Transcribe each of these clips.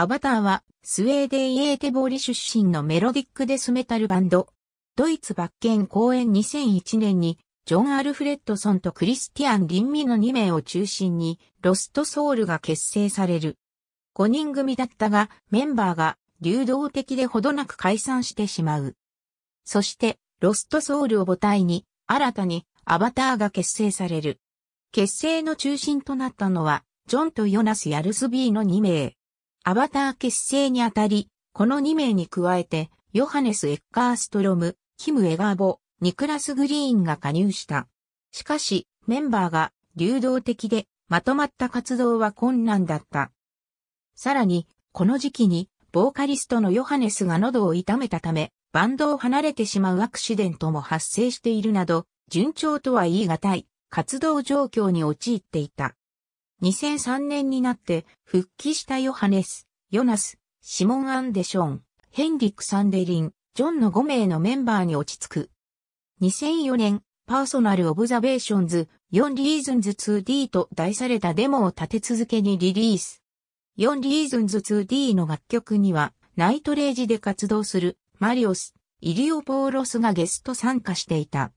アバターは、スウェーデン・エーテボーリ出身のメロディックデスメタルバンド。ドイツ・バッケン公演2001年に、ジョン・アルフレッドソンとクリスティアン・リンミの2名を中心に、ロスト・ソウルが結成される。5人組だったが、メンバーが流動的でほどなく解散してしまう。そして、ロスト・ソウルを母体に、新たにアバターが結成される。結成の中心となったのは、ジョンとヨナス・ヤルスビーの2名。アバター結成にあたり、この2名に加えて、ヨハネス・エッカーストロム、キム・エガーボ、ニクラス・グリーンが加入した。しかし、メンバーが流動的でまとまった活動は困難だった。さらに、この時期に、ボーカリストのヨハネスが喉を痛めたため、バンドを離れてしまうアクシデントも発生しているなど、順調とは言い難い活動状況に陥っていた。2003年になって復帰したヨハネス、ヨナス、シモン・アンデション、ヘンリック・サンデリン、ジョンの5名のメンバーに落ち着く。2004年、パーソナル・オブザベーションズ、4リーズンズ 2D と題されたデモを立て続けにリリース。4リーズンズ 2D の楽曲には、ナイトレージで活動するマリオス、イリオポーロスがゲスト参加していた。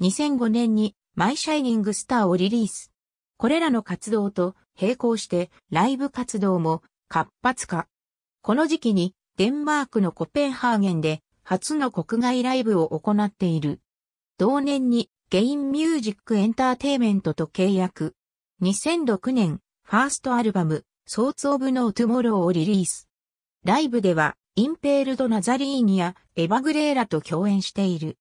2005年にマイシャイニングスターをリリース。これらの活動と並行してライブ活動も活発化。この時期にデンマークのコペンハーゲンで初の国外ライブを行っている。同年にゲインミュージックエンターテイメントと契約。2006年、ファーストアルバム、ソーツオブノートゥモローをリリース。ライブでは、インペールド・ナザリーニやエヴァグレーラと共演している。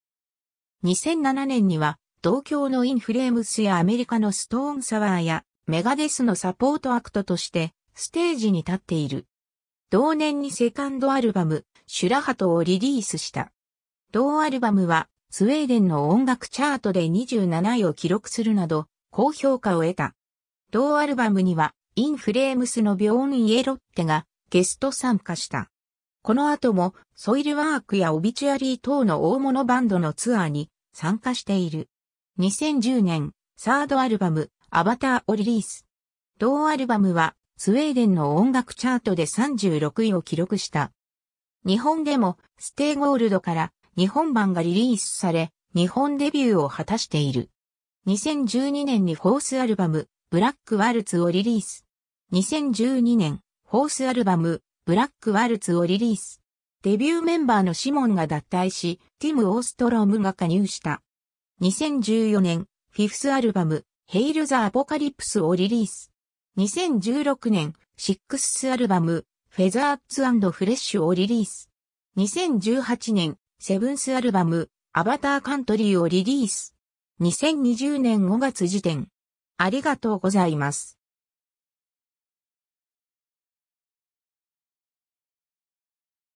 2007年には、東京のインフレームスやアメリカのストーンサワーやメガデスのサポートアクトとしてステージに立っている。同年にセカンドアルバム、シュラハトをリリースした。同アルバムはスウェーデンの音楽チャートで27位を記録するなど高評価を得た。同アルバムにはインフレームスのビョーン・イエロッテがゲスト参加した。この後もソイルワークやオビチュアリー等の大物バンドのツアーに参加している。2010年、サードアルバム、アバターをリリース。同アルバムは、スウェーデンの音楽チャートで36位を記録した。日本でも、ステイゴールドから日本版がリリースされ、日本デビューを果たしている。2012年にフォースアルバム、ブラックワルツをリリース。2012年、フォースアルバム、ブラックワルツをリリース。デビューメンバーのシモンが脱退し、ティム・オーストロームが加入した。2014年、フィフスアルバム、ヘイル・ザ・アポカリプスをリリース。2016年、シックスアルバム、フェザーツフレッシュをリリース。2018年、セブンスアルバム、アバターカントリーをリリース。2020年5月時点。ありがとうございます。